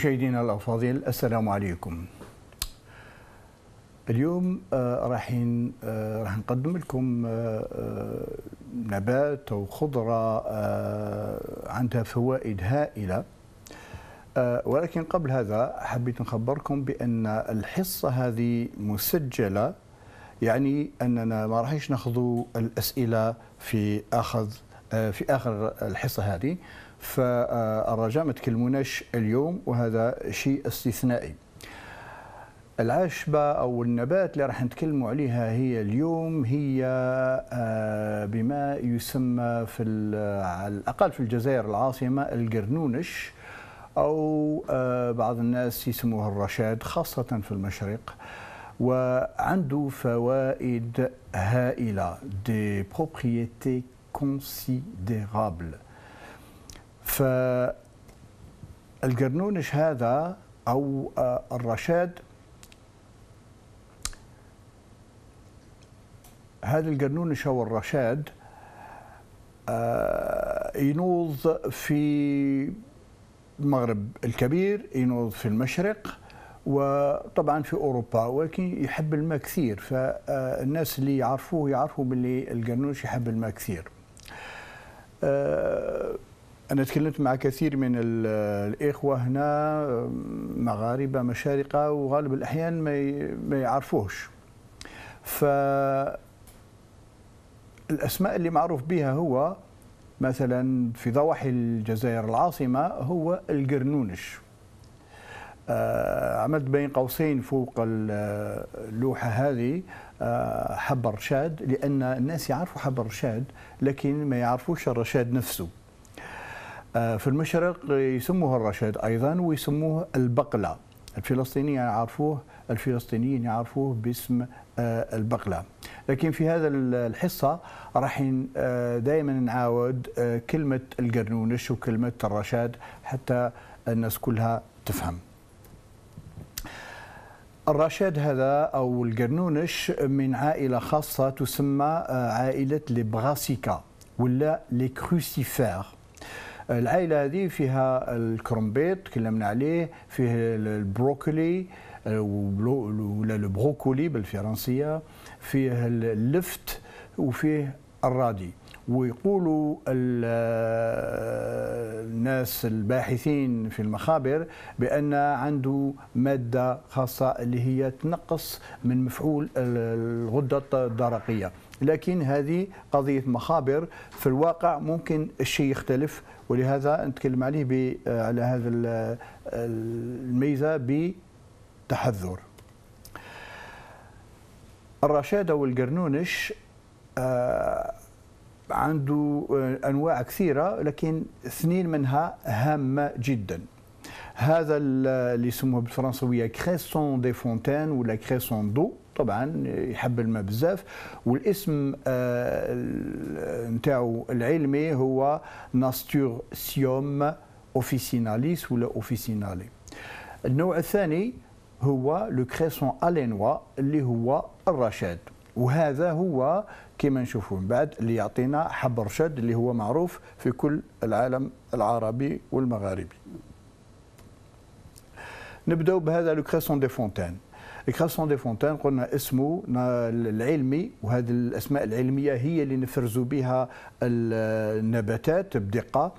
مشاهدينا الأفاضل السلام عليكم اليوم آه، راح آه، راح نقدم لكم آه، نبات أو خضرة عندها فوائد هائلة ولكن قبل هذا حبيت نخبركم بأن الحصة هذه مسجلة يعني أننا ما راحش ناخذ الأسئلة في آخذ في آخر الحصة هذه فالرجاء ما تكلموناش اليوم وهذا شيء استثنائي العشبة أو النبات اللي راح نتكلموا عليها هي اليوم هي آه، بما يسمى في آه، على الأقل في الجزائر العاصمة القرنونش أو آه، بعض الناس يسموه الرشاد خاصة في المشرق وعنده فوائد هائلة دي بروبريتي كونسيديرابل فالقرنونش هذا أو آه، الرشاد هذا القرنونش أو الرشاد آه، ينوض في المغرب الكبير ينوض في المشرق وطبعا في اوروبا ولكن يحب الماء كثير فالناس اللي يعرفوه يعرفوا باللي القرنوش يحب الماء كثير آه، أنا تكلمت مع كثير من الإخوة هنا مغاربة مشارقة وغالب الأحيان ما يعرفوش ف الأسماء اللي معروف بها هو مثلا في ضواحي الجزائر العاصمة هو القرنونش آه، عملت بين قوسين فوق اللوحة هذه آه، حب رشاد لأن الناس يعرفوا حب رشاد لكن ما يعرفوش الرشاد نفسه آه، في المشرق يسموه الرشيد ايضا ويسموه البقله الفلسطينيين يعرفوه الفلسطينيين يعرفوه باسم آه، البقله لكن في هذا الحصه راح آه، دائما نعاود كلمه القرنونش وكلمه الرشاد حتى الناس كلها تفهم الرشاد هذا او القرنونش من عائله خاصه تسمى عائله لي بغاسيكا ولا لي كروسيفير العائله هذه فيها الكرنبيط تكلمنا عليه فيه البروكولي آه، ولا البروكولي بالفرنسيه فيه اللفت وفيه الرادي ويقولوا آه، الناس الباحثين في المخابر بان عنده ماده خاصه اللي هي تنقص من مفعول الغده الدرقيه لكن هذه قضيه مخابر في الواقع ممكن الشيء يختلف ولهذا نتكلم عليه على هذا الميزه بتحذر الرشاده والقرنونش آه، عنده آه، انواع كثيره لكن اثنين منها هامه جدا هذا اللي يسموه بالفرنسويه كريسون دي فونتين ولا كريسون دو طبعا يحب الماء بزاف والاسم آه، نتاعو العلمي هو ناستورسيوم اوفيسيناليس ولا اوفيسينالي النوع الثاني هو لو كريسون الينوا اللي هو الرشاد وهذا هو كما نشوفوا من بعد اللي يعطينا حب رشاد اللي هو معروف في كل العالم العربي والمغاربي نبداو بهذا لو كريسون دي فونتين كراسون دي فونتان قلنا اسمه العلمي وهذه الاسماء العلميه هي اللي نفرزوا بها النباتات بدقه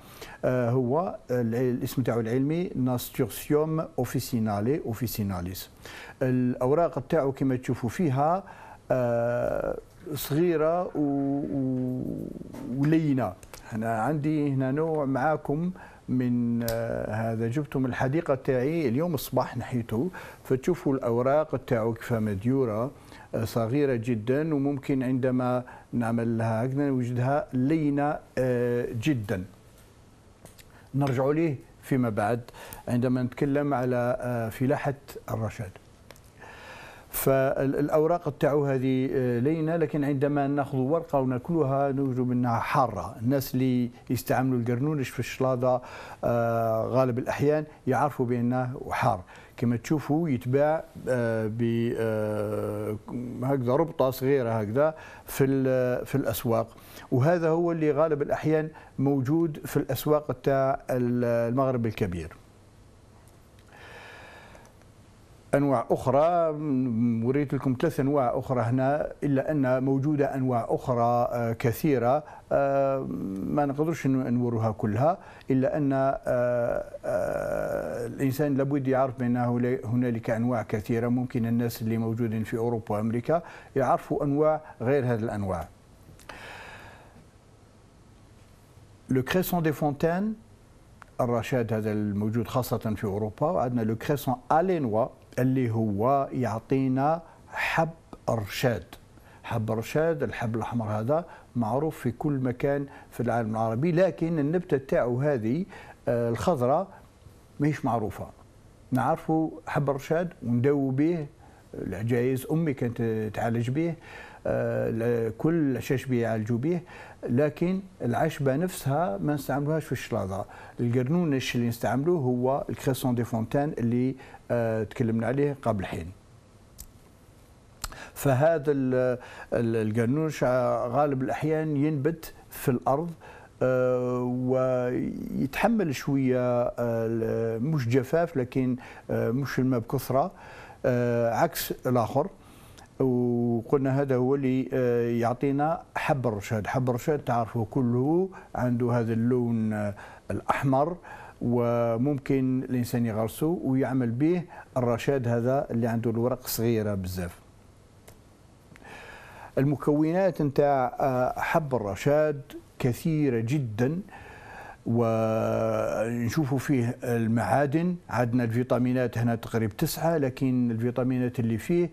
هو الاسم تاعو العلمي ناستورسيوم اوفيسينالي اوفيسيناليس الاوراق تاعو كما تشوفوا فيها صغيره ولينه انا عندي هنا نوع معاكم من آه، هذا جبته من الحديقه تاعي اليوم الصباح نحيته فتشوفوا الاوراق تاعو كيف مديوره آه، صغيره جدا وممكن عندما نعمل لها هكذا نوجدها لينه آه، جدا نرجع ليه فيما بعد عندما نتكلم على فلاحه الرشاد فالاوراق تاعو هذه آه، لينه لكن عندما ناخذ ورقه وناكلها نوجد منها حاره الناس اللي يستعملوا القرنونش في الشلاضه آه، غالب الاحيان يعرفوا بانه حار كما تشوفوا يتباع آه، ب هكذا ربطه صغيره هكذا في في الاسواق وهذا هو اللي غالب الاحيان موجود في الاسواق تاع المغرب الكبير انواع اخرى وريت لكم ثلاث انواع اخرى هنا الا ان موجوده انواع اخرى آه، كثيره آه، ما نقدرش نورها كلها الا ان آه، الانسان لابد يعرف بانه هنالك انواع كثيره ممكن الناس اللي موجودين في اوروبا وامريكا يعرفوا انواع غير هذه الانواع لو كريسون دي فونتين الرشاد هذا الموجود خاصة في أوروبا وعندنا لو كريسون ألينوا اللي هو يعطينا حب ارشاد حب ارشاد الحب الاحمر هذا معروف في كل مكان في العالم العربي لكن النبته تاعو هذه آه، الخضراء ماهيش معروفه نعرفوا حب ارشاد ونداووا به العجائز امي كانت تعالج به آه، كل شاشبي يعالجوا به لكن العشبه نفسها ما نستعملوهاش في الشلاضه القرنونش اللي نستعملوه هو الكريسون دي فونتان اللي آه تكلمنا عليه قبل حين فهذا القرنوش غالب الاحيان ينبت في الارض آه، ويتحمل شويه آه، مش جفاف لكن آه، مش الماء بكثره عكس الاخر وقلنا هذا هو اللي آه، يعطينا حب الرشاد حب الرشاد تعرفه كله عنده هذا اللون آه، الأحمر وممكن الإنسان يغرسه ويعمل به الرشاد هذا اللي عنده الورق صغيرة بزاف المكونات نتاع آه، حب الرشاد كثيرة جدا ونشوفوا فيه المعادن عندنا الفيتامينات هنا تقريب تسعة لكن الفيتامينات اللي فيه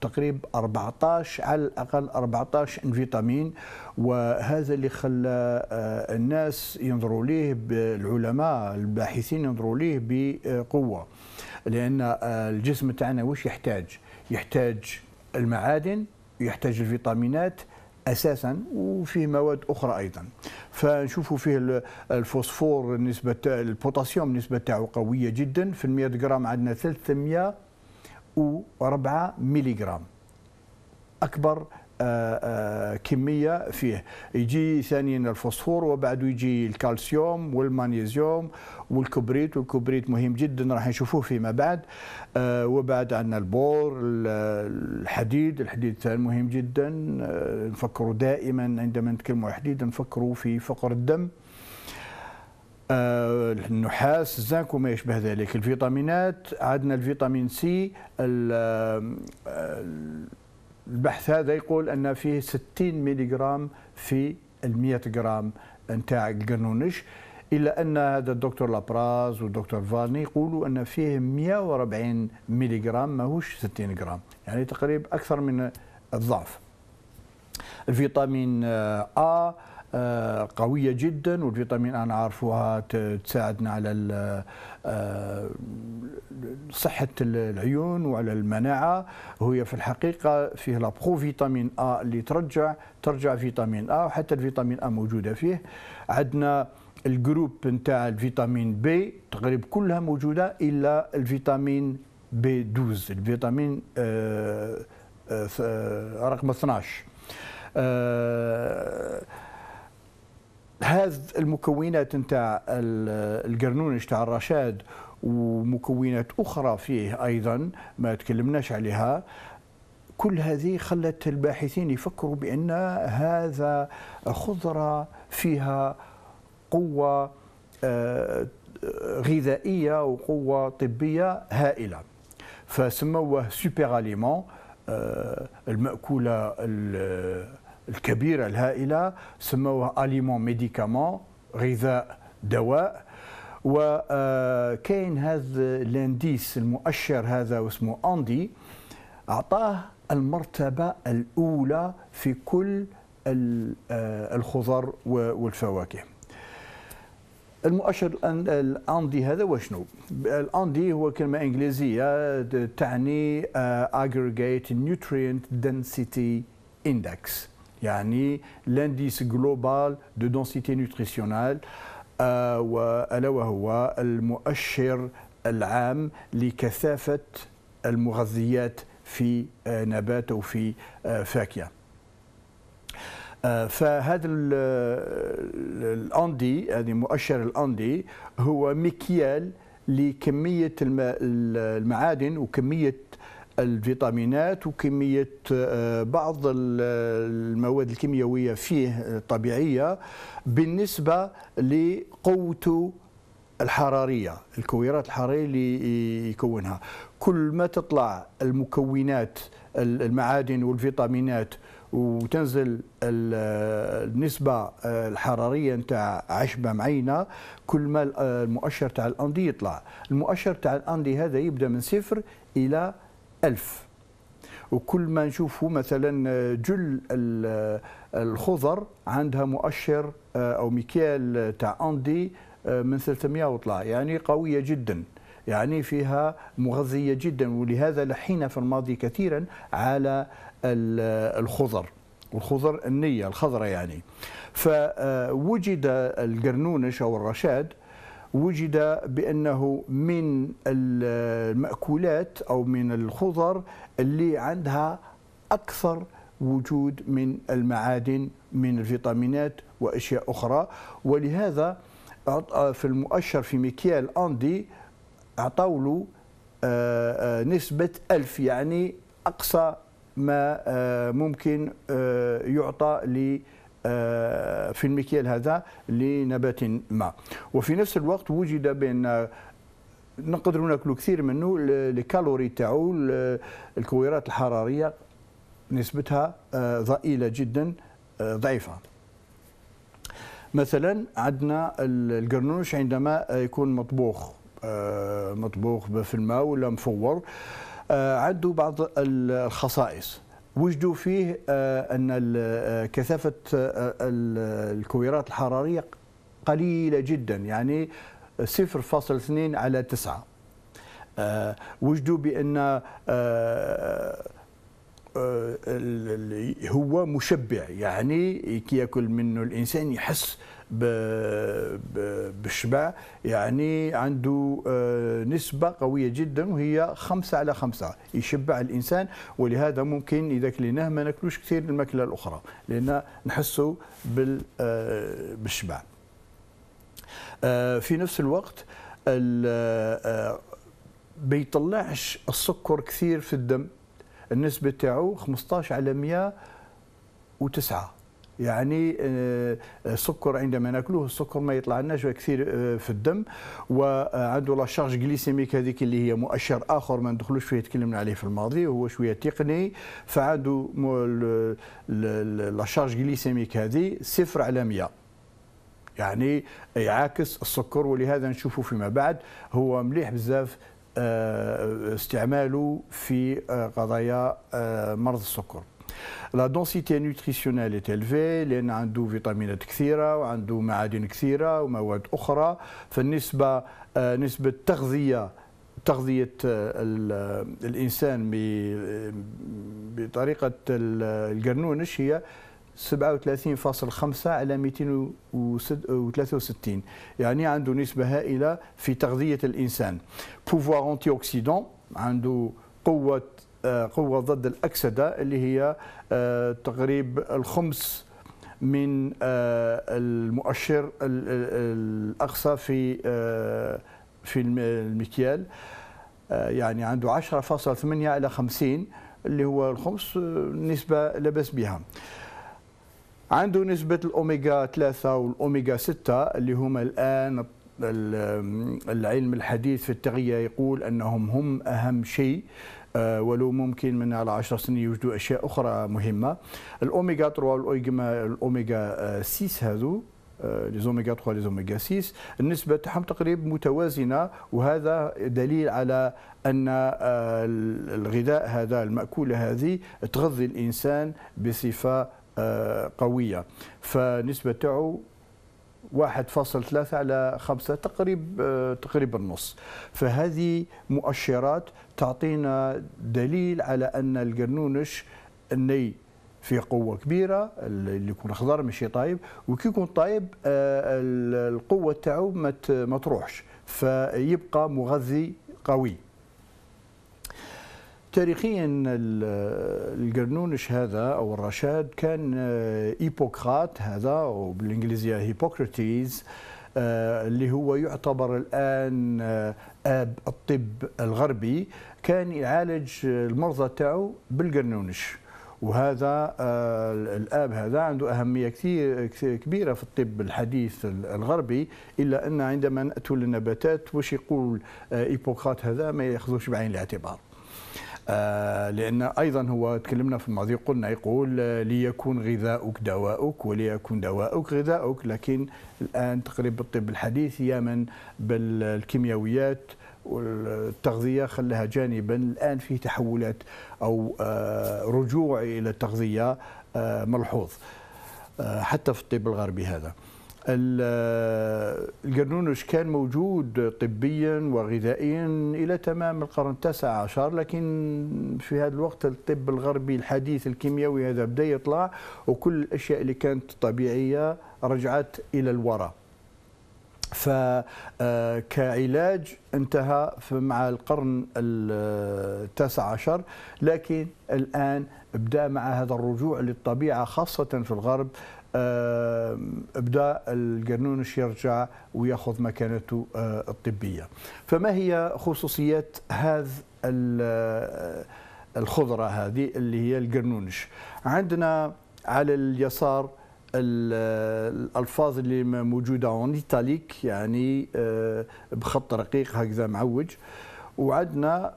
تقريب 14 على الأقل 14 فيتامين وهذا اللي خلى آه، الناس ينظروا ليه العلماء الباحثين ينظروا ليه بقوة لأن آه، الجسم تاعنا وش يحتاج؟ يحتاج المعادن يحتاج الفيتامينات اساسا وفيه مواد اخرى ايضا فنشوفوا فيه الفوسفور نسبه البوتاسيوم النسبه تاعو قويه جدا في ال 100 جرام عندنا 304 ملي جرام اكبر آه، آه، كميه فيه يجي ثانيا الفوسفور وبعده يجي الكالسيوم والمغنيزيوم والكبريت والكبريت مهم جدا راح نشوفوه فيما بعد آه، وبعد عندنا البور الحديد الحديد الثاني مهم جدا آه، نفكروا دائما عندما نتكلم عن الحديد نفكروا في فقر الدم آه، النحاس الزنك وما يشبه ذلك الفيتامينات عندنا الفيتامين سي آه، البحث هذا يقول أن فيه 60 جرام في ال 100 غرام نتاع القرنونش الا ان هذا الدكتور لابراز والدكتور فالني يقولوا ان فيه 140 جرام ماهوش 60 غرام يعني تقريبا اكثر من الضعف الفيتامين ا قويه جدا والفيتامين ا نعرفوها تساعدنا على صحه العيون وعلى المناعه وهي في الحقيقه فيه لابرو فيتامين ا اللي ترجع ترجع فيتامين ا وحتى الفيتامين ا موجوده فيه عندنا الجروب نتاع الفيتامين بي تقريبا كلها موجوده الا الفيتامين بي 12 الفيتامين آه آه, آه، رقم 12 آه هذه المكونات نتاع القرنونش تاع الرشاد ومكونات اخرى فيه ايضا ما تكلمناش عليها كل هذه خلت الباحثين يفكروا بان هذا خضره فيها قوة آه، غذائية وقوة طبية هائلة فسموه سوبر أليمون آه، المأكولة الكبيرة الهائلة سموه أليمون ميديكامون غذاء دواء وكاين آه، هذا الانديس المؤشر هذا واسمه أندي أعطاه المرتبة الأولى في كل الخضر والفواكه المؤشر الاندي هذا وشنو؟ الاندي هو كلمه انجليزيه تعني آه، aggregate nutrient density اندكس يعني لانديس جلوبال دو دنسيتي نوتريسيونال الا وهو المؤشر العام لكثافه المغذيات في آه، نبات او في آه، فاكهه فهذا الاندي هذه مؤشر الاندي هو مكيال لكميه المعادن وكميه الفيتامينات وكمية آه، بعض المواد الكيميائية فيه آه، طبيعية بالنسبة لقوته الحرارية الكويرات الحرارية اللي يكونها كل ما تطلع المكونات المعادن والفيتامينات وتنزل النسبة آه، الحرارية نتاع عشبة معينة كل ما آه، المؤشر تاع الأندي يطلع المؤشر تاع الأندي هذا يبدأ من صفر إلى ألف وكل ما نشوفه مثلا آه، جل الخضر عندها مؤشر أو مكيال تاع أندي من 300 وطلع يعني قوية جداً يعني فيها مغذية جدا ولهذا لحينا في الماضي كثيرا على الخضر والخضر النية الخضرة يعني فوجد القرنونش أو الرشاد وجد بأنه من المأكولات أو من الخضر اللي عندها أكثر وجود من المعادن من الفيتامينات وأشياء أخرى ولهذا في المؤشر في مكيال أندي أعطوا له آه، آه، نسبة ألف يعني أقصى ما آه، ممكن آه، يعطى ل آه، في المكيال هذا لنبات ما وفي نفس الوقت وجد بان نقدروا ناكلوا كثير منه الكالوري تاعو الكويرات الحراريه نسبتها ضئيله جدا ضعيفه مثلا عندنا القرنوش عندما يكون مطبوخ مطبوخ في الماء ولا مفور عنده آه، بعض الخصائص وجدوا فيه آه، أن آه، كثافة الكويرات الحرارية قليلة جدا يعني 0.2 على 9 وجدوا بأن هو مشبع يعني كي ياكل منه الانسان يحس بالشبع يعني عنده آه، نسبة قوية جدا وهي خمسة على خمسة يشبع الإنسان ولهذا ممكن إذا كليناه ما ناكلوش كثير الماكلة الأخرى لأن نحسه آه، بالشبع آه، في نفس الوقت بيطلعش السكر كثير في الدم النسبة تاعو 15 على 109 يعني السكر آه، عندما ناكلوه السكر ما يطلع لناش كثير آه، في الدم وعنده لا شارج جليسيميك هذيك اللي هي مؤشر اخر ما ندخلوش فيه تكلمنا عليه في الماضي هو شويه تقني فعنده لا شارج جليسيميك هذه صفر على 100 يعني يعاكس السكر ولهذا نشوفه فيما بعد هو مليح بزاف آه، استعماله في قضايا مرض السكر لا دونسيتي نوتريسيونيل الفي لان عنده فيتامينات كثيره وعنده معادن كثيره ومواد اخرى فالنسبه نسبه التغذيه تغذية الإنسان بطريقة القرنونش هي 37.5 على 263 يعني عنده نسبة هائلة في تغذية الإنسان بوفوار أنتي أوكسيدون عنده قوة آه، قوة ضد الأكسدة اللي هي آه، تقريب الخمس من آه، المؤشر الأقصى في في المكيال يعني عنده 10.8 إلى 50 اللي هو الخمس نسبة لبس بها عنده نسبة الأوميجا 3 والأوميجا 6 اللي هما الآن العلم الحديث في التغذية يقول أنهم هم أهم شيء آه، ولو ممكن من على 10 سنين يوجدوا اشياء اخرى مهمه الاوميجا 3 الاوميجا 6 آه، هذو آه، ليزوميغا 3 ليزوميغا 6 النسبه تاعهم تقريبا متوازنه وهذا دليل على ان الغذاء هذا الماكوله هذه تغذي الانسان بصفه قويه فالنسبه تاعو 1.3 على 5 تقريب تقريبا النص فهذه مؤشرات تعطينا دليل على ان القرنونش الني في قوه كبيره اللي يكون خضر ماشي طايب وكي يكون طايب آه، القوه تاعو ما تروحش فيبقى مغذي قوي تاريخيا القرنونش هذا او الرشاد كان آه، ايبوكرات هذا وبالانجليزيه هيبوكريتيز آه، اللي هو يعتبر الان الطب الغربي كان يعالج المرضى تاعو بالقرنونش وهذا آه، الاب هذا عنده اهميه كثير كبيره في الطب الحديث الغربي الا ان عندما ناتوا للنباتات واش يقول هيبوكرات آه، هذا ما ياخذوش بعين الاعتبار آه، لأن أيضا هو تكلمنا في الماضي قلنا يقول آه، ليكون غذاؤك دواؤك وليكون دواؤك غذاؤك لكن الآن تقريبا الطب الحديث يامن بالكيميائيات والتغذية خلاها جانبا الآن فيه تحولات أو آه، رجوع إلى التغذية ملحوظ حتى في الطب الغربي هذا القرنونش آه، كان موجود طبيا وغذائيا إلى تمام القرن التاسع عشر لكن في هذا الوقت الطب الغربي الحديث الكيميائي هذا بدأ يطلع وكل الأشياء اللي كانت طبيعية رجعت إلى الوراء فكعلاج آه، انتهى مع القرن التاسع عشر لكن الآن بدأ مع هذا الرجوع للطبيعة خاصة في الغرب ابداء القرنونش يرجع وياخذ مكانته آه، الطبيه فما هي خصوصيات هذا آه، الخضره هذه اللي هي القرنونش عندنا على اليسار آه، الالفاظ اللي موجوده اون ايتاليك يعني بخط رقيق هكذا معوج وعندنا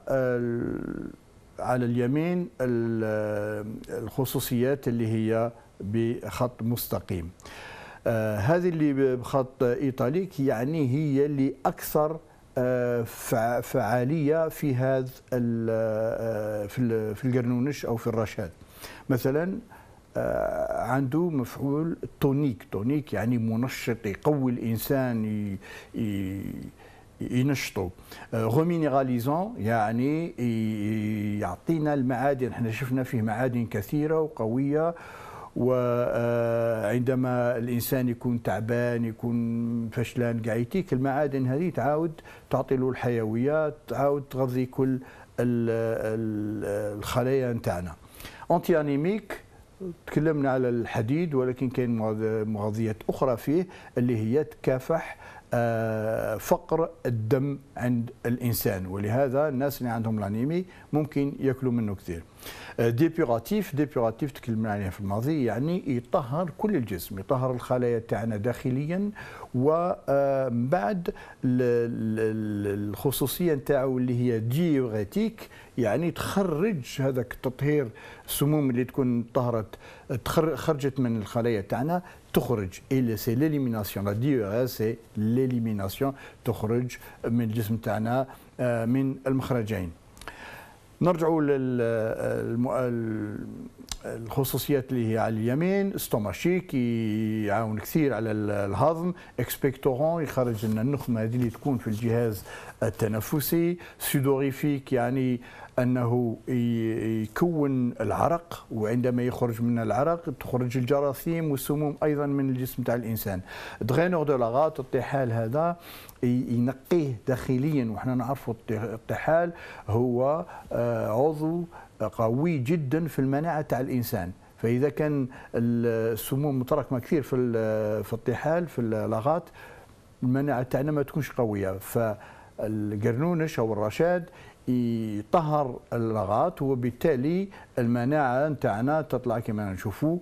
على اليمين الخصوصيات اللي هي بخط مستقيم آه، هذه اللي بخط ايطاليك يعني هي اللي اكثر آه، فعاليه في هذا آه، في القرنونش او في الرشاد مثلا عنده مفعول تونيك تونيك يعني منشط يقوي الانسان ينشطه غومينيراليزون يعني يعطينا المعادن احنا شفنا فيه معادن كثيره وقويه وعندما الانسان يكون تعبان يكون فشلان قاعد المعادن هذه تعاود تعطي له الحيويه تعاود تغذي كل الخلايا نتاعنا انتي انيميك تكلمنا على الحديد ولكن كاين مغذيات اخرى فيه اللي هي تكافح فقر الدم عند الانسان ولهذا الناس اللي عندهم الانيمي ممكن ياكلوا منه كثير آه، ديبيغاتيف ديبيغاتيف تكلمنا عليه في الماضي يعني يطهر كل الجسم يطهر الخلايا تاعنا داخليا ومن آه، بعد الخصوصيه نتاعو اللي هي ديوريتيك يعني تخرج هذاك التطهير السموم اللي تكون طهرت خرجت من الخلايا تاعنا تخرج الى سي ليليميناسيون لا دي اس سي ليليميناسيون تخرج من الجسم تاعنا آه، من المخرجين نرجعوا الخصوصيات اللي هي على اليمين ستوماشيك يعاون كثير على الهضم اكسبكتورون يخرج لنا النخمه هذه اللي تكون في الجهاز التنفسي سودوريفيك يعني آه، انه يكون العرق وعندما يخرج من العرق تخرج الجراثيم والسموم ايضا من الجسم تاع الانسان دغينور دو لاغات الطحال هذا ينقيه داخليا وحنا نعرفوا الطحال هو آه، عضو قوي جدا في المناعه تاع الانسان فاذا كان السموم متراكمه كثير في في الطحال في لاغات المناعه تاعنا ما تكونش قويه ف القرنونش او الرشاد يطهر اللغات وبالتالي المناعه نتاعنا تطلع كما نشوفوا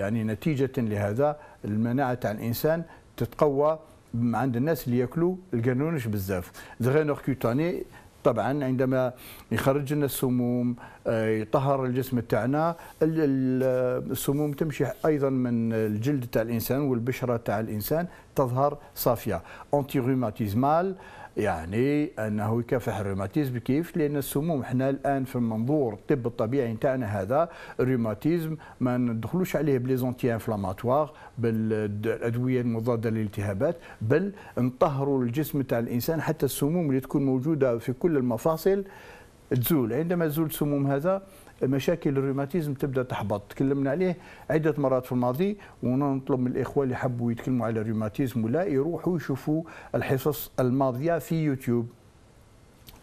يعني نتيجه لهذا المناعه تاع الانسان تتقوى عند الناس اللي ياكلوا القرنونش بزاف دغينور كوتاني طبعا عندما يخرج لنا السموم آه، يطهر الجسم تاعنا السموم تمشي ايضا من الجلد تاع الانسان والبشره تاع الانسان تظهر صافيه اونتي روماتيزمال يعني انه يكافح الروماتيزم كيف لان السموم احنا الان في المنظور الطب الطبيعي نتاعنا هذا الروماتيزم ما ندخلوش عليه بليزونتي انفلاماتوار بالادويه المضاده للالتهابات بل نطهروا الجسم تاع الانسان حتى السموم اللي تكون موجوده في كل المفاصل تزول عندما تزول السموم هذا مشاكل الروماتيزم تبدا تحبط تكلمنا عليه عده مرات في الماضي ونطلب من الاخوه اللي حبوا يتكلموا على الروماتيزم ولا يروحوا يشوفوا الحصص الماضيه في يوتيوب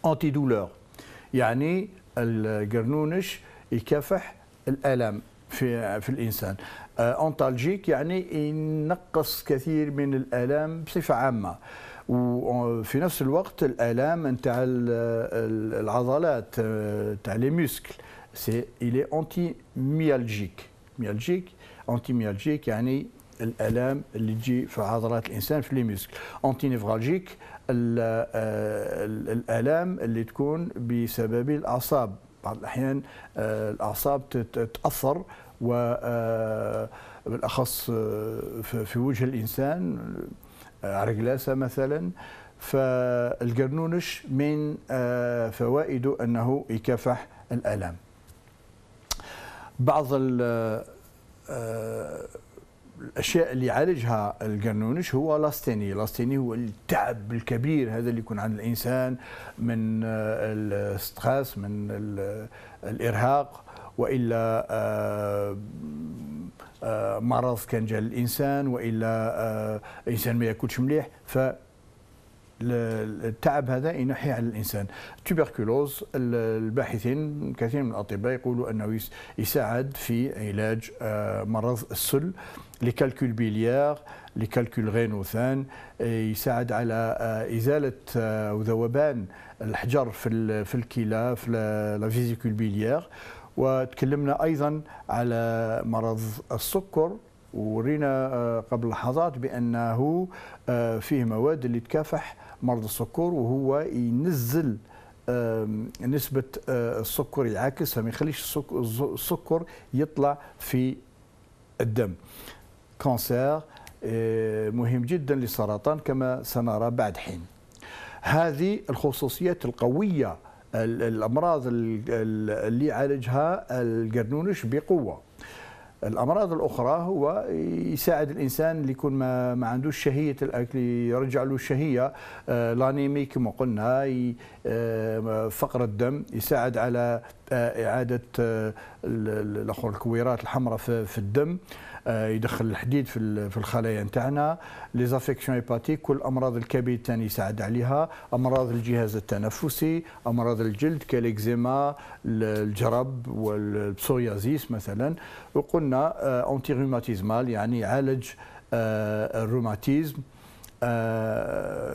انتي دولور يعني القرنونش يكافح الالم في في الانسان انتالجيك آه، يعني ينقص كثير من الالام بصفه عامه وفي نفس الوقت الالام نتاع العضلات تاع لي موسكل c'est il est myalgique ميالجيك myalgique ميالجيك يعني الالام اللي تجي في عضلات الانسان في لي ميسك انتي نيفرالجيك الالام اللي تكون بسبب الاعصاب بعض الاحيان الاعصاب تتاثر و بالاخص في وجه الانسان عرقلاسه مثلا فالقرنونش من فوائده انه يكافح الالام بعض آه، آه، الاشياء اللي يعالجها القرنونش هو لاستيني لاستيني هو التعب الكبير هذا اللي يكون عند الانسان من آه، الستريس من الارهاق والا مرض كان جاء الانسان والا انسان ما ياكلش مليح ف التعب هذا ينحي على الانسان التوبركلوز الباحثين كثير من الاطباء يقولوا انه يساعد في علاج آه، مرض السل لي كالكول بليار لي كالكول غينوثان آه، يساعد على آه، ازاله وذوبان الحجر في في الكلى في لا فيزيكول بيليار وتكلمنا ايضا على مرض السكر ورينا قبل لحظات بانه فيه مواد اللي تكافح مرض السكر وهو ينزل نسبة آه، السكر يعاكسها ما يخليش السكر يطلع في الدم كانسير آه، مهم جدا للسرطان كما سنرى بعد حين هذه الخصوصيات القوية الأمراض اللي يعالجها القرنونش بقوة الامراض الاخرى هو يساعد الانسان اللي يكون ما, ما عندوش شهيه الاكل يرجع له الشهيه آه، لانيمي كما قلنا آه، فقر الدم يساعد على آه، اعاده الاخر الكويرات الحمراء في الدم آه، يدخل الحديد في في الخلايا نتاعنا لي زافيكسيون هيباتيك كل امراض الكبد ثاني يساعد عليها امراض الجهاز التنفسي امراض الجلد كالاكزيما الجرب والبسوريازيس مثلا وقلنا اونتي آه، روماتيزمال يعني يعالج آه، الروماتيزم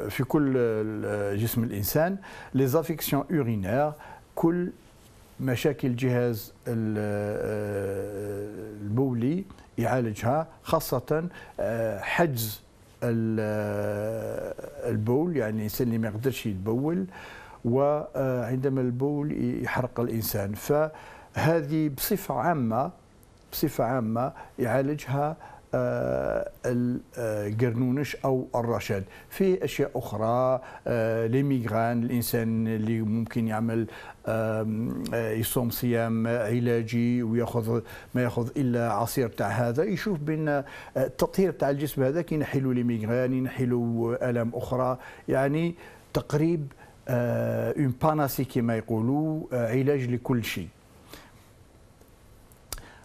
في كل جسم الانسان لي زافيكسيون اورينير كل مشاكل الجهاز البولي يعالجها خاصة آه، حجز آه، البول يعني الإنسان اللي ما يقدرش يتبول وعندما آه، البول يحرق الإنسان فهذه بصفة عامة بصفة عامة يعالجها آه، القرنونش آه، او الرشاد في اشياء اخرى آه، ليميغران الانسان اللي ممكن يعمل يصوم صيام علاجي وياخذ ما ياخذ الا عصير تاع هذا يشوف بان التطهير تاع الجسم هذا ينحلوا لي ميغران ينحلوا الام اخرى يعني تقريب اون باناسي كما يقولوا علاج لكل شيء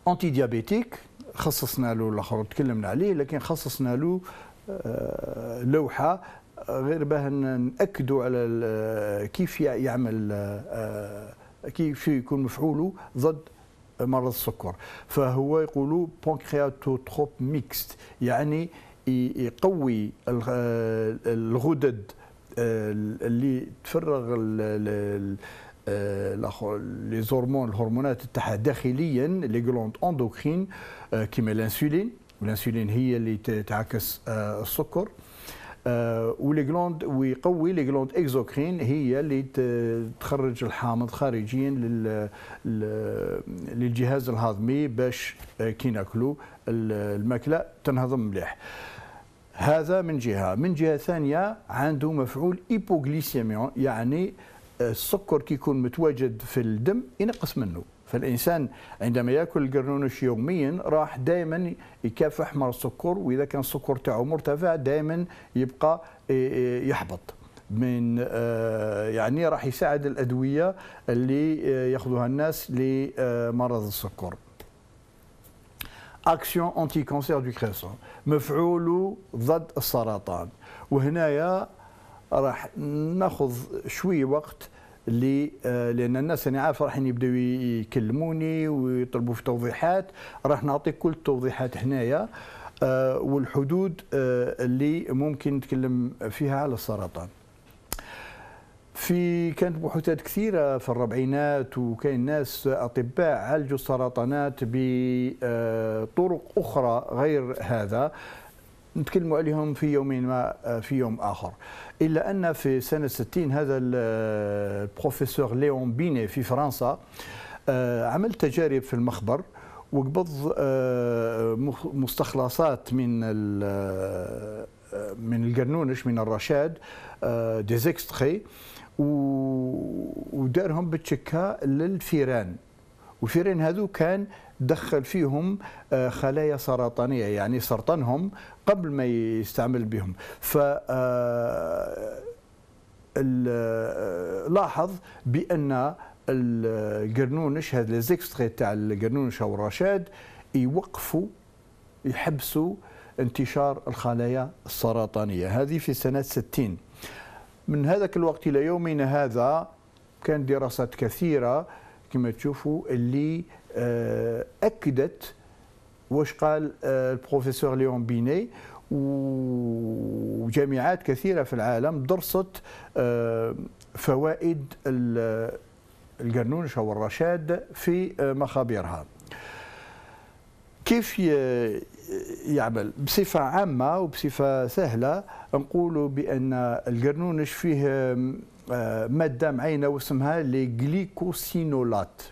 انتي ديابيتيك خصصنا له الاخر تكلمنا عليه لكن خصصنا له آه، لوحه آه، غير باه ناكدوا على آه، كيف يعمل كيف يكون مفعوله ضد مرض السكر فهو يقولوا تروب ميكست يعني يقوي الغدد اللي تفرغ لي هرمون الهرمونات تاعها داخليا لي جلوند اندوكرين كيما الانسولين والانسولين هي اللي تعكس آه، السكر آه، ولي جلوند ويقوي لي جلوند اكزوكرين هي اللي تخرج الحامض خارجيا للجهاز الهضمي باش آه، كي ناكلو الماكله تنهضم مليح هذا من جهه من جهه ثانيه عنده مفعول ايبوغليسيمي يعني السكر كي يكون متواجد في الدم ينقص منه فالانسان عندما ياكل القرنونش يوميا راح دائما يكافح مع السكر واذا كان السكر تاعو مرتفع دائما يبقى آه، آه، يحبط من آه، يعني راح يساعد الادويه اللي ياخذوها الناس لمرض السكر اكسيون انتي كونسير دو كريسون مفعول ضد السرطان وهنايا راح ناخذ شويه وقت لي آه، لان الناس انا عارف راح يبداو يكلموني ويطلبوا في توضيحات راح نعطيك كل التوضيحات هنايا آه، والحدود آه، اللي ممكن نتكلم فيها على السرطان في كانت بحوثات كثيرة في الربعينات وكان ناس أطباء عالجوا السرطانات بطرق أخرى غير هذا نتكلم عليهم في يومين ما في يوم آخر إلا أن في سنة 60 هذا البروفيسور ليون بيني في فرنسا آه، عمل تجارب في المخبر وقبض آه، مستخلصات من آه، من القرنونش من الرشاد ديزيكستخي ودارهم بتشكا للفيران والفيران هذو كان دخل فيهم آه، خلايا سرطانيه يعني سرطانهم قبل ما يستعمل بهم ف آه، آه، لاحظ بان القرنونش هذا الزيكستري تاع القرنونش او الرشاد يوقفوا يحبسوا انتشار الخلايا السرطانيه هذه في سنه 60 من هذاك الوقت الى يومنا هذا كان دراسات كثيره كما تشوفوا اللي آه، اكدت واش قال آه، البروفيسور ليون بيني وجامعات كثيره في العالم درست آه، فوائد القرنوش او الرشاد في مخابرها كيف يعمل بصفة عامة وبصفة سهلة نقول بأن القرنونش فيه مادة معينة واسمها لي جليكوسينولات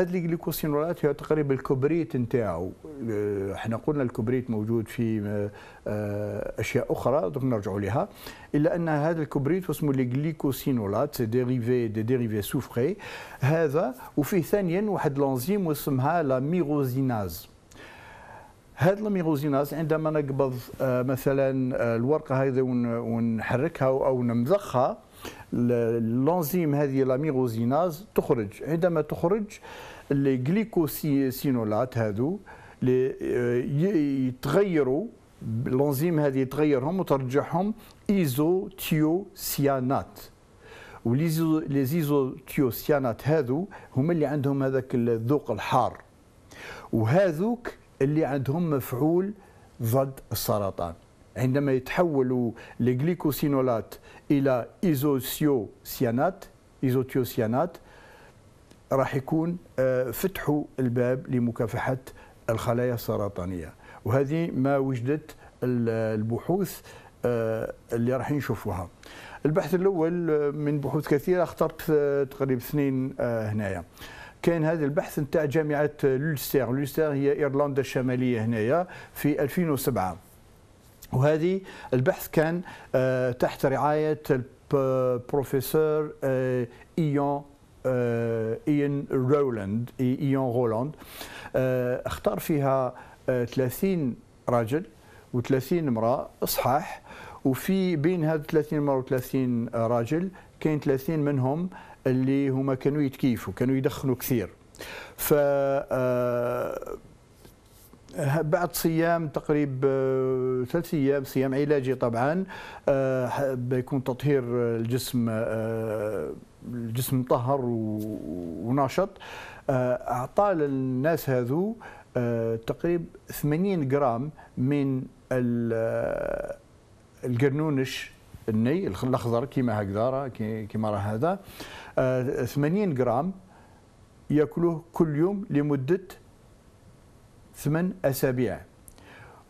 هذه الجليكوسينولات هي تقريبا الكبريت نتاعو آه، احنا قلنا الكبريت موجود في آه، آه، اشياء اخرى دوك نرجعوا لها الا ان هذا الكبريت اسمه الجليكوسينولات ديريفي دي ديريفي سوفري هذا وفيه ثانيا واحد الانزيم واسمها لا ميغوزيناز هذا الميغوزيناز عندما نقبض مثلا الورقه هذه ونحركها او نمزخها الانزيم هذه لاميغوزيناز تخرج عندما تخرج الجليكوسينولات هذو يتغيروا الانزيم هذه تغيرهم وترجعهم ايزو تيو سيانات تيو سيانات هذو هما اللي عندهم هذاك الذوق الحار وهذوك اللي عندهم مفعول ضد السرطان عندما يتحول الجليكوسينولات الى ايزوسيوسيانات ايزوتيوسيانات راح يكون آه، فتحوا الباب لمكافحه الخلايا السرطانيه وهذه ما وجدت البحوث آه، اللي راح نشوفوها البحث الاول آه، من بحوث كثيره اخترت تقريبا اثنين هنايا كان هذا البحث نتاع جامعه لولستير لولستير هي ايرلندا الشماليه هنايا في 2007 وهذه البحث كان آه، تحت رعاية البروفيسور آه، إيون آه، إيون رولاند إيون رولاند اختار فيها 30 رجل و30 امرأة صحاح وفي بين هاد 30 امرأة و30 راجل كاين 30 منهم اللي هما كانوا يتكيفوا كانوا يدخنوا كثير ف بعد صيام تقريب آه، ثلاث ايام صيام علاجي طبعا آه، بيكون تطهير الجسم آه، الجسم مطهر وناشط اعطى للناس هذو تقريب 80 جرام من القرنونش الني الاخضر كيما هكذا كيما راه هذا 80 جرام ياكلوه كل يوم لمده ثمان أسابيع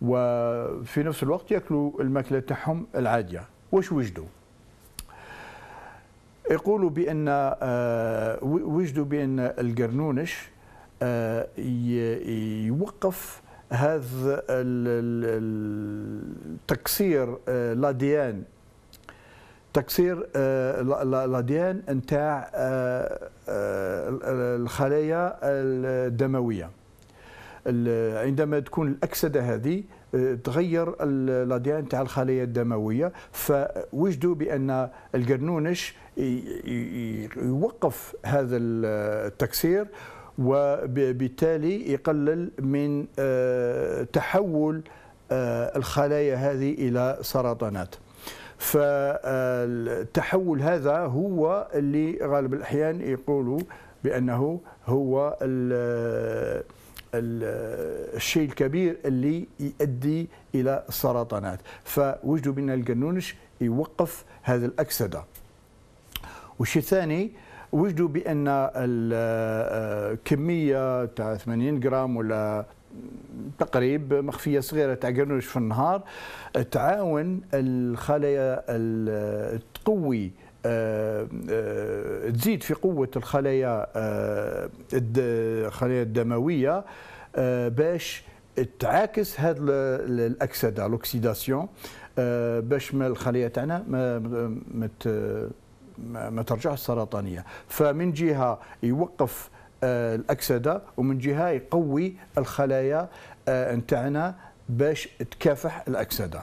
وفي نفس الوقت ياكلوا الماكله تاعهم العاديه واش وجدوا يقولوا بان آه، وجدوا بان القرنونش آه، يوقف هذا التكسير آه، لاديان تكسير لاديان نتاع الخلايا الدمويه عندما تكون الاكسده هذه آه، تغير لا دي ان تاع الخلايا الدمويه فوجدوا بان القرنونش يوقف هذا التكسير وبالتالي يقلل من آه، تحول آه، الخلايا هذه الى سرطانات فالتحول هذا هو اللي غالب الاحيان يقولوا بانه هو الشيء الكبير اللي يؤدي الى السرطانات فوجدوا بان القنونش يوقف هذا الاكسده والشيء الثاني وجدوا بان الكميه آه، تاع 80 غرام ولا تقريب مخفيه صغيره تاع قرنوش في النهار تعاون الخلايا تقوي آه، آه، تزيد في قوه الخلايا آه، الخلايا الدمويه باش تعاكس هذا الاكسده لوكسيداسيون باش ما الخلايا تاعنا ما ما ترجعش سرطانيه فمن جهه يوقف الاكسده ومن جهه يقوي الخلايا نتاعنا باش تكافح الاكسده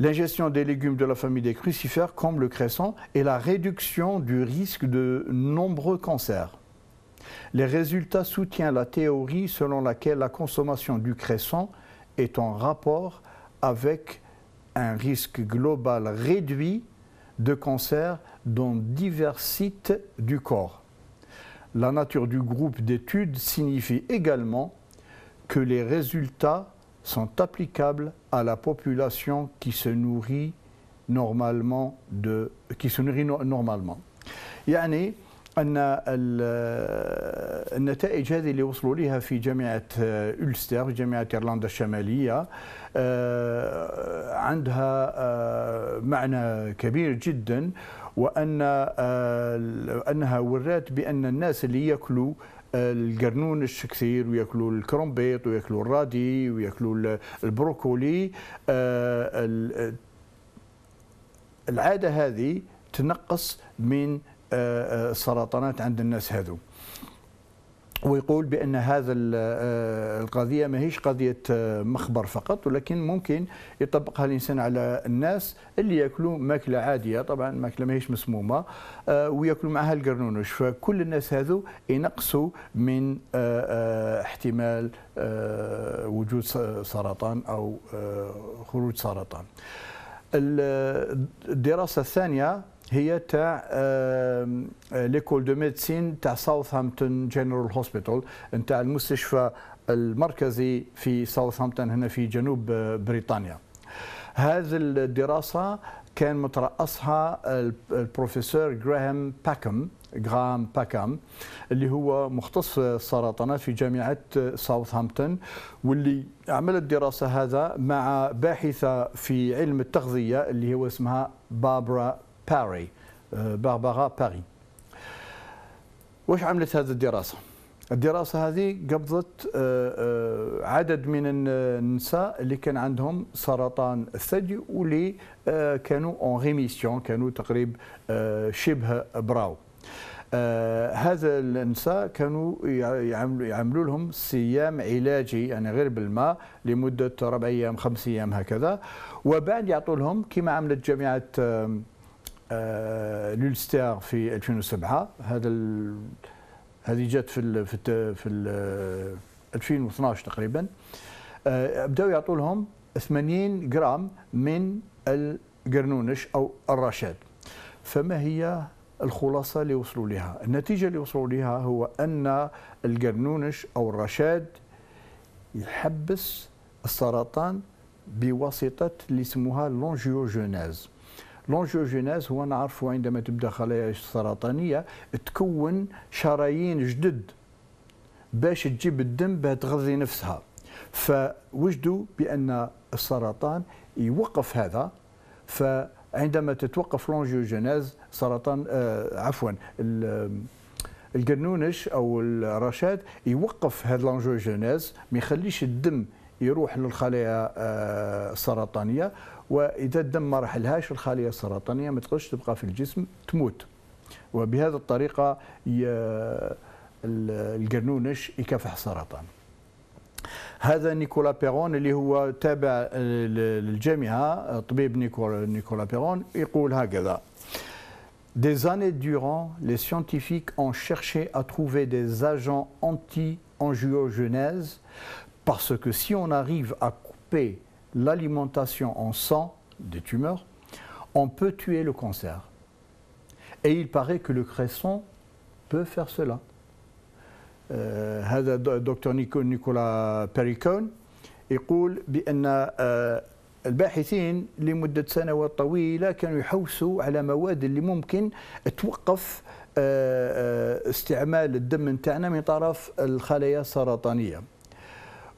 L'ingestion des légumes de la famille des crucifères comme le cresson et la réduction du risque de nombreux cancers. Les résultats soutiennent la théorie selon laquelle la consommation du cresson est en rapport avec un risque global réduit de cancer dans divers sites du corps. La nature du groupe d'études signifie également que les résultats sont applicables à la population qui se nourrit normalement de qui se nourrit normalement يعني ان النتائج هذه اللي وصلوا لها في جامعه اولستر في جامعه ايرلندا الشماليه عندها معنى كبير جدا وان انها ورات بان الناس اللي ياكلوا القرنونش كثير وياكلوا الكرومبيط وياكلوا الرادي وياكلوا البروكولي آه، العاده هذه تنقص من آه، آه، السرطانات عند الناس هذو ويقول بان هذا آه، القضيه ماهيش قضيه آه، مخبر فقط ولكن ممكن يطبقها الانسان على الناس اللي ياكلوا ماكله عاديه طبعا ماكله ماهيش مسمومه آه، وياكلوا معها القرنونش فكل الناس هذو ينقصوا من احتمال وجود سرطان او خروج سرطان الدراسه الثانيه هي تاع ليكول دو ميديسين تاع ساوثهامبتون جنرال هوسبيتال نتاع المستشفى المركزي في ساوثهامبتون هنا في جنوب آه، بريطانيا هذه الدراسة كان مترأسها البروفيسور جراهام باكم جراهام باكم اللي هو مختص السرطانات في جامعة ساوثهامبتون واللي عمل الدراسة هذا مع باحثة في علم التغذية اللي هو اسمها بابرا باري باربارا باري وش عملت هذه الدراسة؟ الدراسة هذه قبضت آه، آه، عدد من النساء اللي كان عندهم سرطان الثدي واللي آه، كانوا اون ريميسيون كانوا تقريب شبه براو هذا النساء كانوا يعملوا لهم صيام علاجي يعني غير بالماء لمدة ربع أيام خمس أيام هكذا وبعد يعطوا لهم كما عملت جامعة لولستير في 2007 هذا هذه جات في الـ في الـ في الـ 2012 تقريبا آه، بداوا يعطوا لهم 80 جرام من القرنونش او الرشاد فما هي الخلاصه اللي وصلوا لها النتيجه اللي وصلوا لها هو ان القرنونش او الرشاد يحبس السرطان بواسطه اللي يسموها لونجيوجينيز لونجوجينيز هو نعرفه عندما تبدا خلايا السرطانيه تكون شرايين جدد باش تجيب الدم باه تغذي نفسها فوجدوا بان السرطان يوقف هذا فعندما تتوقف لونجيوجينيز سرطان آه عفوا القنونش او الرشاد يوقف هذا لونجيوجينيز ما يخليش الدم يروح للخلايا آه، السرطانيه واذا تدمر حلهاش الخليه السرطانيه ما تقدرش تبقى في الجسم تموت وبهذه الطريقه القرنونش يكافح السرطان هذا نيكولا بيرون اللي هو تابع للجامعه طبيب نيكولا بيرون يقول هكذا Des années durant, les scientifiques ont cherché à trouver des agents anti-angiogenèse parce que si on arrive à couper l'alimentation en sang des tumeurs, on peut tuer le cancer. Et il paraît que le cresson peut faire cela. هذا دكتور نيكولا باريكون يقول بأن الباحثين لمدة سنوات طويلة كانوا يحوسوا على مواد اللي ممكن توقف استعمال الدم نتاعنا من طرف الخلايا السرطانية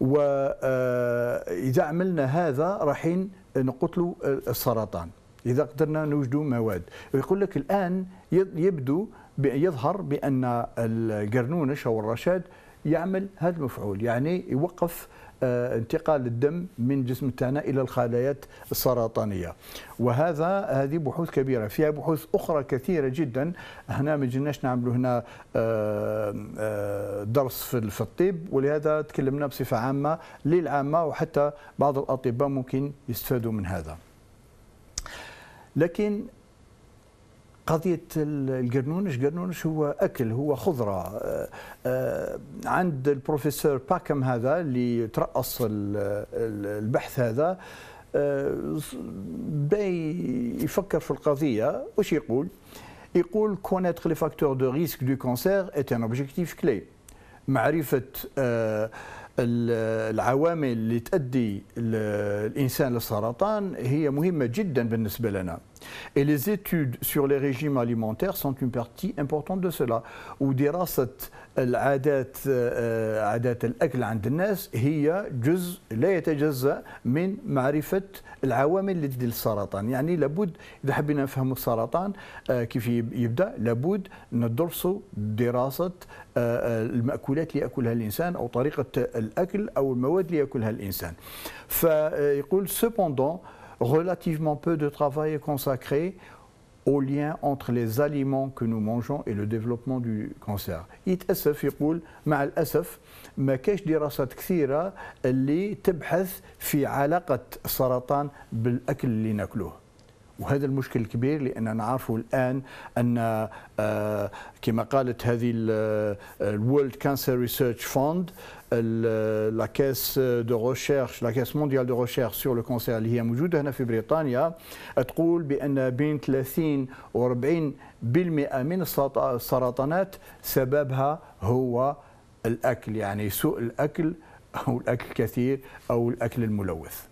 واذا عملنا هذا رايحين نقتلوا السرطان اذا قدرنا نوجد مواد ويقول لك الان يبدو يظهر بان القرنونش او الرشاد يعمل هذا المفعول يعني يوقف آه، انتقال الدم من جسم تاعنا الى الخلايات السرطانيه وهذا هذه بحوث كبيره فيها بحوث اخرى كثيره جدا هنا ما جيناش نعملوا هنا آه، آه، درس في الطب ولهذا تكلمنا بصفه عامه للعامه وحتى بعض الاطباء ممكن يستفادوا من هذا لكن قضية القرنونش قرنونش هو أكل هو خضرة آه، آه، عند البروفيسور باكم هذا اللي ترأس البحث هذا آه، بي يفكر في القضية وش يقول يقول كونيتر لي فاكتور دو ريسك دو كونسير ات ان اوبجيكتيف كلي معرفة العوامل اللي تؤدي الإنسان للسرطان هي مهمة جدا بالنسبة لنا Et les études sur les régimes alimentaires sont une partie importante de cela. ودراسة العادات عادات الأكل عند الناس هي جزء لا يتجزأ من معرفة العوامل اللي تدي للسرطان يعني لابد إذا حبينا نفهموا السرطان كيف يبدأ لابد ندرسوا دراسة المأكولات اللي يأكلها الإنسان أو طريقة الأكل أو المواد اللي يأكلها الإنسان فيقول سبوندون relativement peu de travail est consacré au lien entre les aliments que nous mangeons et le développement du cancer. Il يتأسف يقول مع الأسف ما كاش دراسات كثيرة اللي تبحث في علاقة السرطان بالأكل اللي ناكلوه. وهذا المشكل الكبير لان نعرفوا الآن أن آه، كما قالت هذه الوورلد كانسر ريسيرش فوند لا كاس دو ريشيرش لا كاس مونديال دو ريشيرش سور لو كانسر اللي هي موجوده هنا في بريطانيا تقول بان بين 30 و 40% من السرطانات سببها هو الاكل يعني سوء الاكل او الاكل الكثير او الاكل الملوث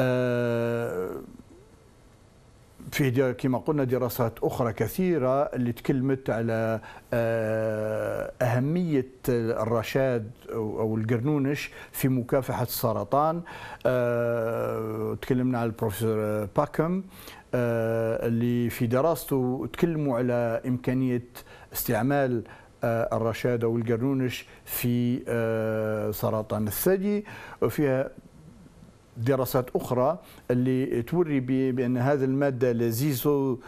آه، في كما قلنا دراسات أخرى كثيرة اللي تكلمت على آه، أهمية الرشاد أو القرنونش في مكافحة السرطان آه، تكلمنا على البروفيسور باكم اللي في دراسته تكلموا على إمكانية استعمال الرشاد أو القرنونش في سرطان الثدي وفيها دراسات اخرى اللي توري بان هذه الماده لزيزو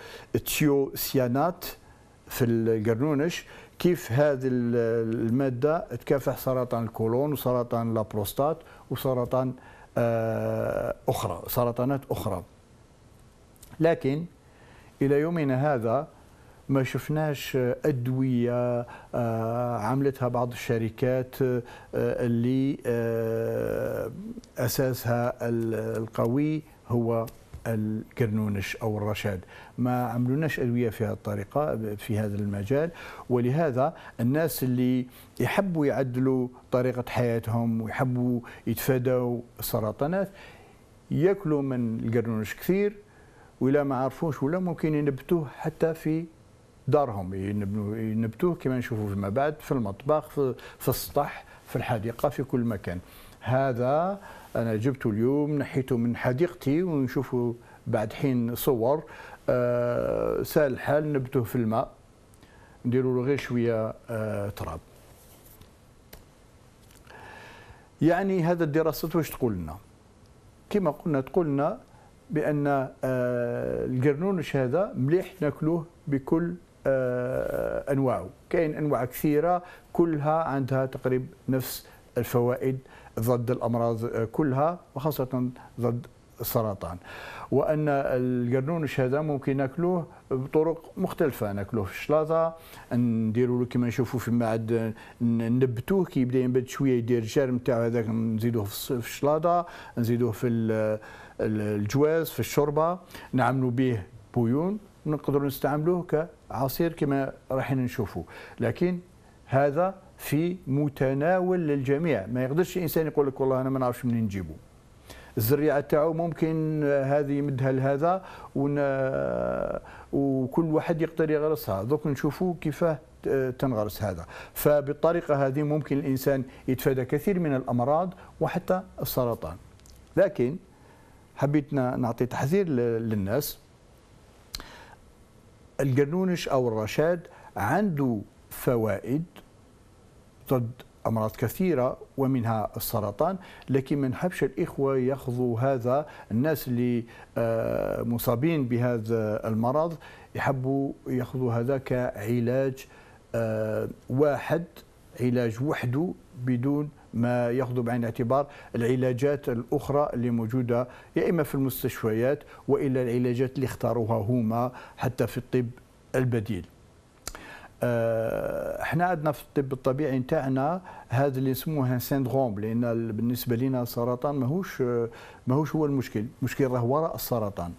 تيو سيانات في القرنونش كيف هذه الماده تكافح سرطان الكولون وسرطان لابروستات وسرطان آه، اخرى سرطانات اخرى لكن الى يومنا هذا ما شفناش ادويه آه، عملتها بعض الشركات آه، اللي آه، اساسها القوي هو الكرنونش او الرشاد ما عملوناش ادويه في هذه الطريقه في هذا المجال ولهذا الناس اللي يحبوا يعدلوا طريقه حياتهم ويحبوا يتفادوا السرطانات ياكلوا من الكرنونش كثير ولا ما عرفوش ولا ممكن ينبتوه حتى في دارهم ينبتوه كما نشوفوا فيما بعد في المطبخ في, في السطح في الحديقه في كل مكان هذا انا جبته اليوم نحيته من حديقتي ونشوفوا بعد حين صور آه سال الحال نبته في الماء نديروا له غير شويه آه تراب يعني هذا الدراسات واش تقول لنا كما قلنا تقول لنا بان آه القرنونش هذا مليح ناكلوه بكل آه، انواعه كاين انواع كثيره كلها عندها تقريبا نفس الفوائد ضد الامراض آه، كلها وخاصه ضد السرطان وان القرنونش هذا ممكن ناكلوه بطرق مختلفه ناكلوه في الشلاطه نديروا له كما نشوفوا في المعد نبتوه كي يبدا ينبت شويه يدير الجرم تاعو هذاك نزيدوه في الشلاطه نزيدوه في الجواز في الشوربه نعملوا به بويون نقدر نستعملوه كعصير كما رايحين نشوفوا لكن هذا في متناول للجميع ما يقدرش الانسان يقول لك والله انا ما نعرفش منين نجيبه الزريعه تاعو ممكن هذه يمدها لهذا ون... وكل واحد يقدر يغرسها دوك نشوفوا كيفاه تنغرس هذا فبالطريقه هذه ممكن الانسان يتفادى كثير من الامراض وحتى السرطان لكن حبيت نعطي تحذير للناس القرنونش أو الرشاد عنده فوائد ضد أمراض كثيرة ومنها السرطان لكن ما نحبش الإخوة ياخذوا هذا الناس اللي آه، مصابين بهذا المرض يحبوا ياخذوا هذا كعلاج آه، واحد علاج وحده بدون ما ياخذ بعين الاعتبار العلاجات الاخرى اللي موجوده يا اما في المستشفيات والا العلاجات اللي اختاروها هما حتى في الطب البديل آه، احنا عندنا في الطب الطبيعي نتاعنا هذا اللي نسموه سيندروم لان بالنسبه لنا السرطان ماهوش ماهوش هو المشكل المشكل راه وراء السرطان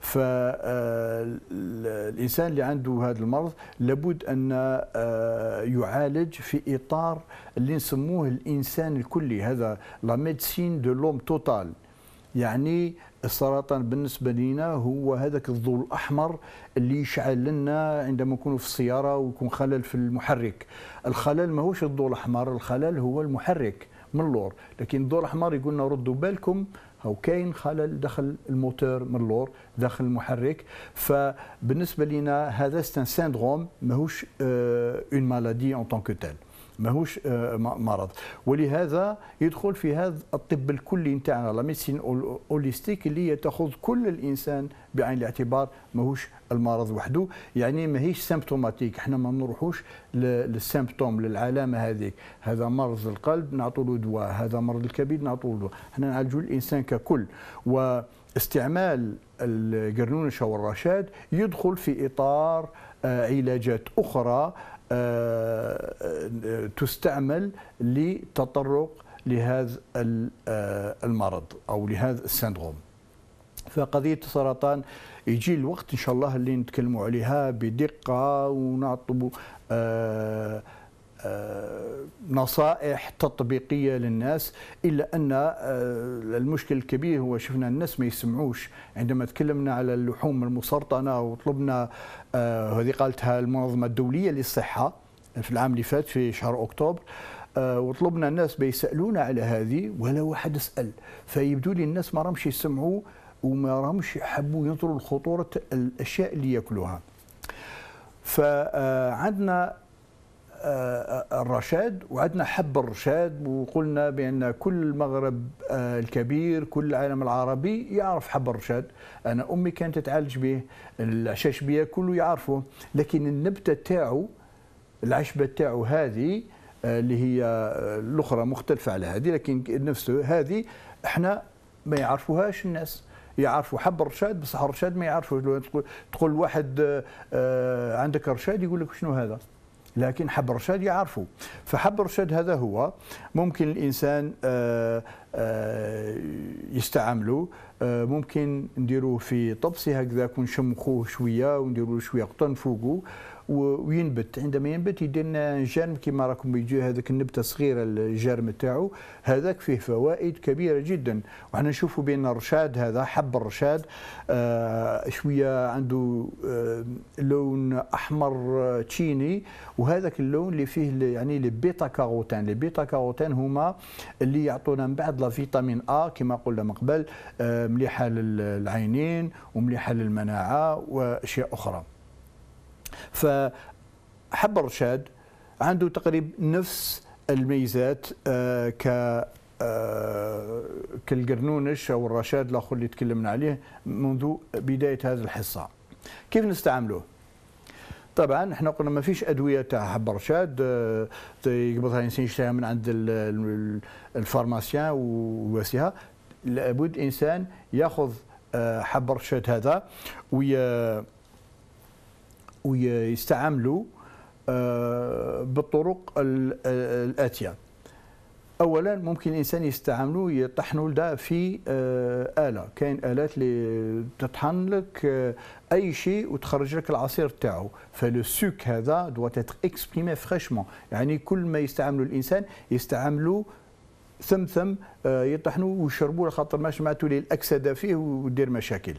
فالإنسان آه، اللي عنده هذا المرض لابد أن آه، يعالج في إطار اللي نسموه الإنسان الكلي هذا لا ميديسين دو لوم توتال يعني السرطان بالنسبة لنا هو هذاك الضوء الأحمر اللي يشعل لنا عندما نكونوا في السيارة ويكون خلل في المحرك الخلل ماهوش الضوء الأحمر الخلل هو المحرك من اللور لكن الضوء الأحمر يقول لنا ردوا بالكم أو كاين خلل داخل الموتور من اللور داخل المحرك فبالنسبة لنا هذا سان سيندروم ماهوش اون مالادي اون تانك تيل ماهوش آه، مرض ولهذا يدخل في هذا الطب الكلي نتاعنا لا ميسين اوليستيك اللي تاخذ كل الانسان بعين الاعتبار ماهوش المرض وحده يعني ماهيش سيمبتوماتيك احنا ما نروحوش للسيمبتوم للعلامه هذيك هذا مرض القلب نعطوا له دواء هذا مرض الكبد نعطوا له احنا نعالجوا الانسان ككل واستعمال القرنونشة والرشاد يدخل في اطار آه، علاجات اخرى آه، آه، تستعمل لتطرق لهذا آه، المرض او لهذا السندروم فقضية السرطان يجي الوقت إن شاء الله اللي نتكلموا عليها بدقة ونعطوا آه آه، نصائح تطبيقية للناس إلا أن آه، المشكل الكبير هو شفنا الناس ما يسمعوش عندما تكلمنا على اللحوم المسرطنة وطلبنا آه، هذه قالتها المنظمة الدولية للصحة في العام اللي فات في شهر أكتوبر وطلبنا الناس بيسألونا على هذه ولا واحد سأل فيبدو لي الناس ما رمش يسمعوا وما رمش يحبوا ينظروا لخطورة الأشياء اللي يأكلوها فعندنا الرشاد وعدنا حب الرشاد وقلنا بأن كل المغرب آه، الكبير كل العالم العربي يعرف حب الرشاد أنا أمي كانت تعالج به العشاش بيه كله يعرفه لكن النبتة تاعو العشبة تاعو هذه آه، اللي هي آه، الأخرى مختلفة على هذه لكن نفسه هذه احنا ما يعرفوهاش الناس يعرفوا حب الرشاد بصح الرشاد ما يعرفوش تقول واحد عندك رشاد يقول لك شنو هذا لكن حب الرشاد يعرفه فحب الرشاد هذا هو ممكن الانسان آه، آه، يستعمله آه، ممكن نديروه في طبسي هكذا ونشمخوه شويه ونديروا شويه قطن فوقه وينبت عندما ينبت يدير لنا جرم كما راكم يجي هذاك النبته الصغيره الجرم تاعو هذاك فيه فوائد كبيره جدا وحنا نشوفوا بان الرشاد هذا حب الرشاد آه شويه عنده آه لون احمر آه، تشيني وهذاك اللون اللي فيه يعني لي بيتا كاروتين لي بيتا كاروتين هما اللي يعطونا من بعد لا فيتامين ا كما قلنا من قبل آه مليحه للعينين ومليحه للمناعه واشياء اخرى فحب رشاد عنده تقريبا نفس الميزات آه، ك آه، كالقرنونش او الرشاد الاخر اللي تكلمنا عليه منذ بدايه هذه الحصه. كيف نستعمله؟ طبعا احنا قلنا ما فيش ادويه تاع حب رشاد آه، يقبضها الانسان يشتريها من عند الفارماسيان وواسيها لابد الانسان ياخذ حب رشاد هذا وي ويستعملوا آه، بالطرق الاتيه اولا ممكن الانسان يستعملوا يطحنوا ده في آه، اله كاين الات اللي تطحن لك آه، اي شيء وتخرج لك العصير تاعو فلو سوك هذا دو تيتر اكسبريمي فريشمون يعني كل ما يستعملوا الانسان يستعملوا ثم ثم يطحنوا ويشربوا لخاطر ما سمعتوا لي الاكسده فيه ودير مشاكل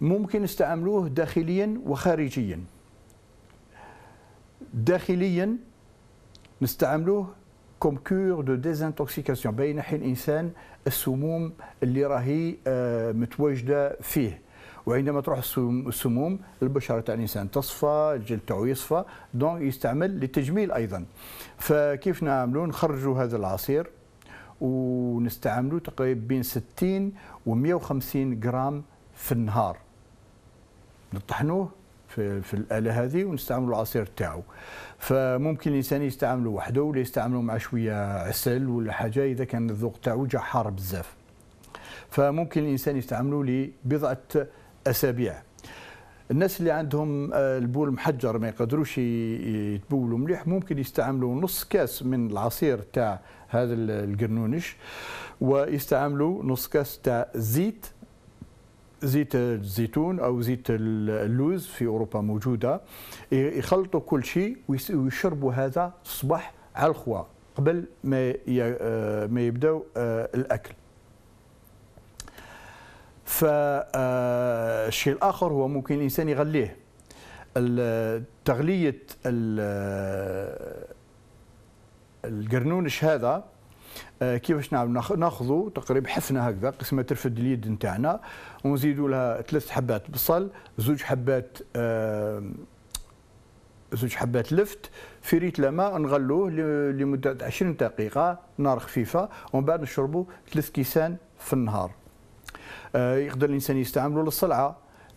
ممكن استعملوه داخليا وخارجيا داخليا نستعملوه كوم كور دو ديزانتوكسيكاسيون بين حين الانسان السموم اللي راهي آه، متواجده فيه وعندما تروح السموم البشره تاع الانسان تصفى الجلد تاعو يصفى دونك يستعمل للتجميل ايضا فكيف نعملو نخرجوا هذا العصير ونستعملوا تقريبا بين 60 و 150 غرام في النهار نطحنوه في, في الاله هذه ونستعملوا العصير تاعو فممكن الانسان يستعمله وحده ولا يستعمله مع شويه عسل ولا حاجه اذا كان الذوق تاعو جا حار بزاف فممكن الانسان يستعمله لبضعه اسابيع الناس اللي عندهم البول محجر ما يقدروش يتبولوا مليح ممكن يستعملوا نص كاس من العصير تاع هذا القرنونش ويستعملوا نص كاس تاع زيت زيت الزيتون او زيت اللوز في اوروبا موجوده يخلطوا كل شيء ويشربوا هذا الصباح على الخوا قبل ما آه، ما يبداو آه، الاكل فالشيء آه، الاخر هو ممكن الانسان يغليه تغليه القرنونش هذا آه، كيفاش نعمل ناخذوا تقريبا حفنه هكذا قسمه ترفد اليد نتاعنا ونزيدوا لها ثلاث حبات بصل زوج حبات آه، زوج حبات لفت في ريت ماء نغلوه لمده 20 دقيقه نار خفيفه ومن بعد نشربوا ثلاث كيسان في النهار آه، يقدر الانسان يستعمله للصلعه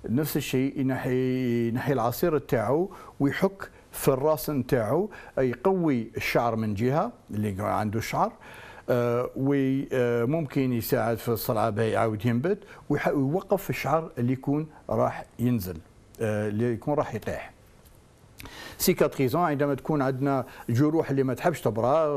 نفس الشيء ينحي ينحي العصير تاعو ويحك في الراس نتاعو يقوي الشعر من جهه اللي عنده شعر آه، وممكن آه، يساعد في الصرعه باه يعاود ينبت ويوقف الشعر اللي يكون راح ينزل آه، اللي يكون راح يطيح سيكاتريزون عندما تكون عندنا جروح اللي ما تحبش تبرا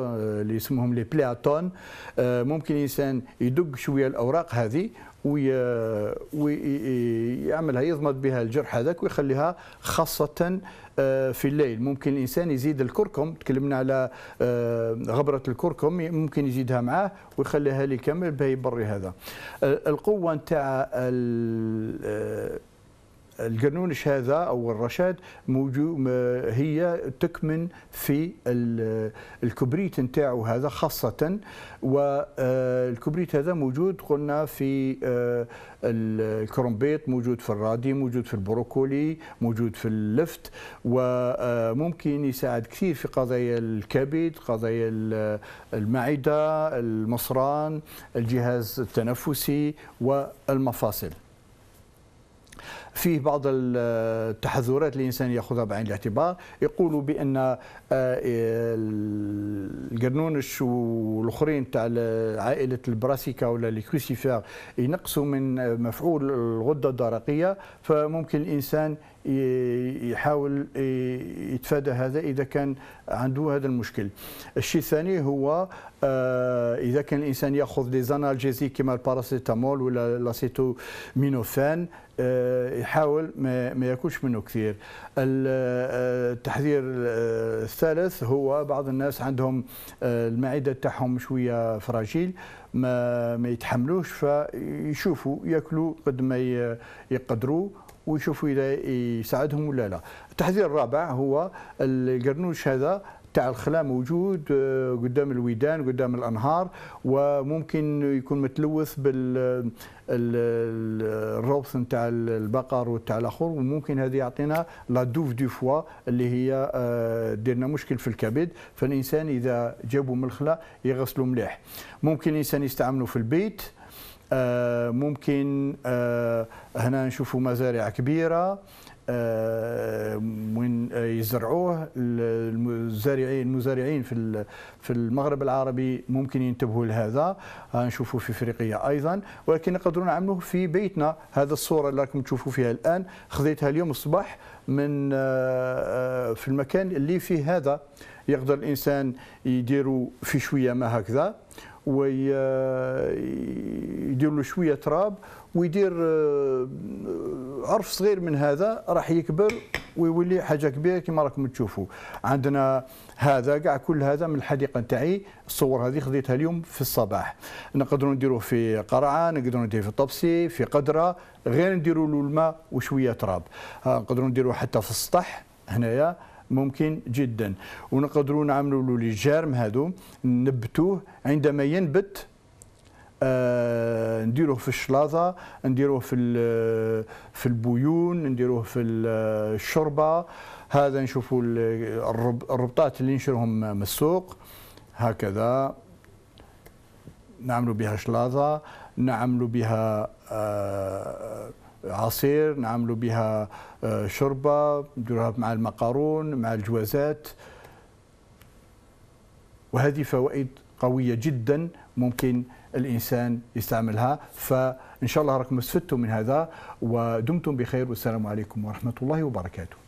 اللي يسموهم لي بلياتون ممكن الانسان يدق شويه الاوراق هذه ويعملها يضمد بها الجرح هذاك ويخليها خاصه آه، في الليل ممكن الانسان يزيد الكركم تكلمنا على آه، غبره الكركم ممكن يزيدها معاه ويخليها لي كامل باه يبري هذا آه، القوه نتاع القرنونش هذا او الرشاد موجود هي تكمن في الكبريت نتاعو هذا خاصه والكبريت آه، هذا موجود قلنا في آه، الكرومبيت موجود في الرادي موجود في البروكولي موجود في اللفت وممكن آه، يساعد كثير في قضايا الكبد قضايا المعده المصران الجهاز التنفسي والمفاصل فيه بعض التحذرات الانسان ياخذها بعين الاعتبار يقولوا بان آه، القرنونش والاخرين تاع عائله البراسيكا ولا الكروسيفير ينقصوا من مفعول الغده الدرقيه فممكن الانسان يحاول يتفادى هذا اذا كان عنده هذا المشكل الشيء الثاني هو آه، اذا كان الانسان ياخذ دي زانالجيزي كما الباراسيتامول ولا لاسيتو مينوفان آه، يحاول ما ياكلش منه كثير آه، التحذير الثالث هو بعض الناس عندهم المعده تاعهم شويه فراجيل ما ما يتحملوش فيشوفوا ياكلوا قد ما يقدروا ويشوفوا اذا يساعدهم ولا لا. التحذير الرابع هو القرنوش هذا تاع الخلاء موجود آه، قدام الويدان قدام الانهار وممكن يكون متلوث بال الروث نتاع البقر وتاع الاخر وممكن هذه يعطينا لا دوف دو فوا اللي هي آه، ديرنا مشكل في الكبد فالانسان اذا جابوا من الخلاء يغسلوا مليح ممكن الانسان يستعمله في البيت آه، ممكن آه، هنا نشوفوا مزارع كبيره آه، وين يزرعوه المزارعين المزارعين في في المغرب العربي ممكن ينتبهوا لهذا نشوفوا في افريقيا ايضا ولكن نقدروا نعملوه في بيتنا هذا الصوره اللي راكم تشوفوا فيها الان خذيتها اليوم الصباح من في المكان اللي فيه هذا يقدر الانسان يديروا في شويه ما هكذا ويدير له شويه تراب ويدير آه، عرف صغير من هذا راح يكبر ويولي حاجه كبيره كما راكم تشوفوا عندنا هذا كاع كل هذا من الحديقه نتاعي الصور هذه خذيتها اليوم في الصباح نقدروا نديروه في قرعه نقدروا نديروه في طبسي في قدره غير نديروا له الماء وشويه تراب آه، نقدروا نديروه حتى في السطح هنايا ممكن جدا ونقدروا نعملوا له لي جيرم نبتوه عندما ينبت آه نديروه في الشلاظة نديروه في في البيون نديروه في الشوربه هذا نشوفوا الربطات اللي نشرهم من السوق هكذا نعملوا بها شلاظة نعملوا بها آه عصير نعملوا بها آه، شوربه نديروها مع المقارون مع الجوازات وهذه فوائد قويه جدا ممكن الانسان يستعملها فان شاء الله راكم استفدتم من هذا ودمتم بخير والسلام عليكم ورحمه الله وبركاته